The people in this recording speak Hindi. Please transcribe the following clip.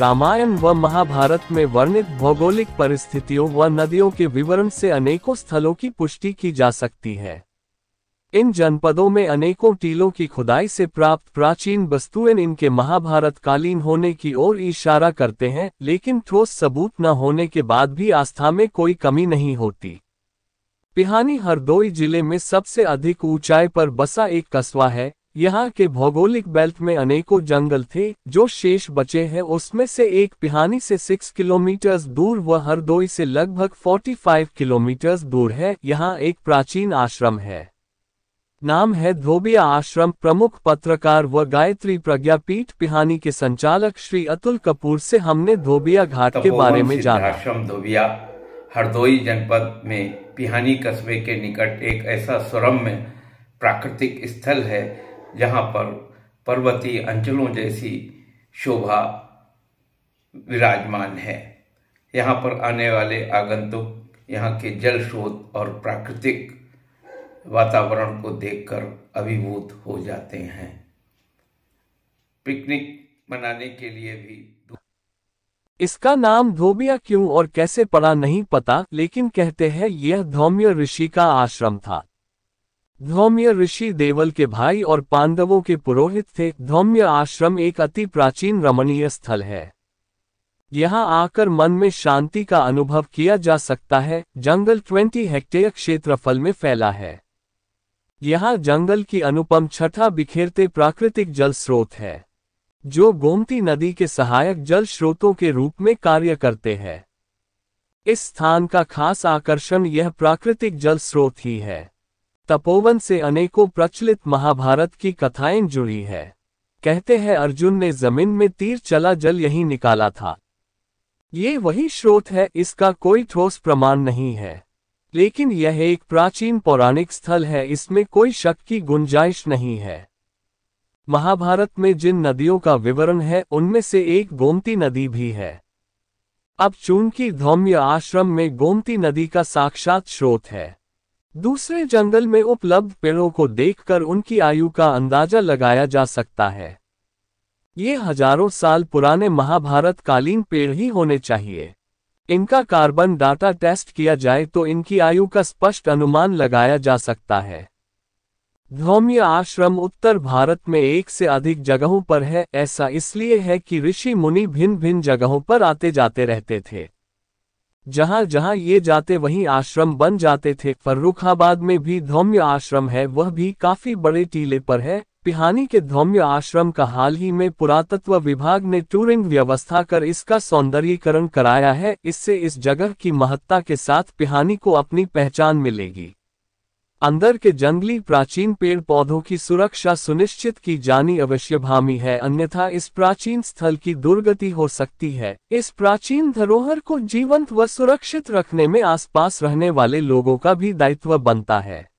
रामायण व महाभारत में वर्णित भौगोलिक परिस्थितियों व नदियों के विवरण से अनेकों स्थलों की पुष्टि की जा सकती है इन जनपदों में अनेकों टीलों की खुदाई से प्राप्त प्राचीन वस्तुएं इनके महाभारत कालीन होने की ओर इशारा करते हैं लेकिन ठोस सबूत न होने के बाद भी आस्था में कोई कमी नहीं होती पिहानी हरदोई जिले में सबसे अधिक ऊंचाई पर बसा एक कस्बा है यहाँ के भौगोलिक बेल्ट में अनेकों जंगल थे जो शेष बचे हैं उसमें से एक पिहानी से 6 किलोमीटर दूर व हरदोई से लगभग 45 किलोमीटर दूर है यहाँ एक प्राचीन आश्रम है नाम है धोबिया आश्रम प्रमुख पत्रकार व गायत्री प्रज्ञापीठ पिहानी के संचालक श्री अतुल कपूर से हमने धोबिया घाट के बारे में जाना आश्रम धोबिया हरदोई जनपद में पिहानी कस्बे के निकट एक ऐसा सुरम्य प्राकृतिक स्थल है जहाँ पर पर्वतीय अंचलों जैसी शोभा विराजमान है यहाँ पर आने वाले आगंतुक यहाँ के जल स्रोत और प्राकृतिक वातावरण को देखकर अभिभूत हो जाते हैं पिकनिक मनाने के लिए भी इसका नाम धोबिया क्यों और कैसे पड़ा नहीं पता लेकिन कहते हैं यह धौम्य ऋषि का आश्रम था धौम्य ऋषि देवल के भाई और पांडवों के पुरोहित थे धौम्य आश्रम एक अति प्राचीन रमणीय स्थल है यहाँ आकर मन में शांति का अनुभव किया जा सकता है जंगल 20 हेक्टेयर क्षेत्रफल में फैला है यहाँ जंगल की अनुपम छठा बिखेरते प्राकृतिक जल स्रोत है जो गोमती नदी के सहायक जल स्रोतों के रूप में कार्य करते हैं इस स्थान का खास आकर्षण यह प्राकृतिक जल स्रोत ही है तपोवन से अनेकों प्रचलित महाभारत की कथाएं जुड़ी है कहते हैं अर्जुन ने जमीन में तीर चला जल यही निकाला था ये वही स्रोत है इसका कोई ठोस प्रमाण नहीं है लेकिन यह एक प्राचीन पौराणिक स्थल है इसमें कोई शक की गुंजाइश नहीं है महाभारत में जिन नदियों का विवरण है उनमें से एक गोमती नदी भी है अब चूंकि धौम्य आश्रम में गोमती नदी का साक्षात स्रोत है दूसरे जंगल में उपलब्ध पेड़ों को देखकर उनकी आयु का अंदाजा लगाया जा सकता है ये हजारों साल पुराने महाभारत कालीन पेड़ ही होने चाहिए इनका कार्बन डाटा टेस्ट किया जाए तो इनकी आयु का स्पष्ट अनुमान लगाया जा सकता है धौम्य आश्रम उत्तर भारत में एक से अधिक जगहों पर है ऐसा इसलिए है कि ऋषि मुनि भिन्न भिन्न जगहों पर आते जाते रहते थे जहाँ जहाँ ये जाते वहीं आश्रम बन जाते थे फर्रुखाबाद में भी धौम्य आश्रम है वह भी काफी बड़े टीले पर है पिहानी के धौम्य आश्रम का हाल ही में पुरातत्व विभाग ने टूरिंग व्यवस्था कर इसका सौंदर्यीकरण कराया है इससे इस जगह की महत्ता के साथ पिहानी को अपनी पहचान मिलेगी अंदर के जंगली प्राचीन पेड़ पौधों की सुरक्षा सुनिश्चित की जानी अवश्य भामी है अन्यथा इस प्राचीन स्थल की दुर्गति हो सकती है इस प्राचीन धरोहर को जीवंत व सुरक्षित रखने में आसपास रहने वाले लोगों का भी दायित्व बनता है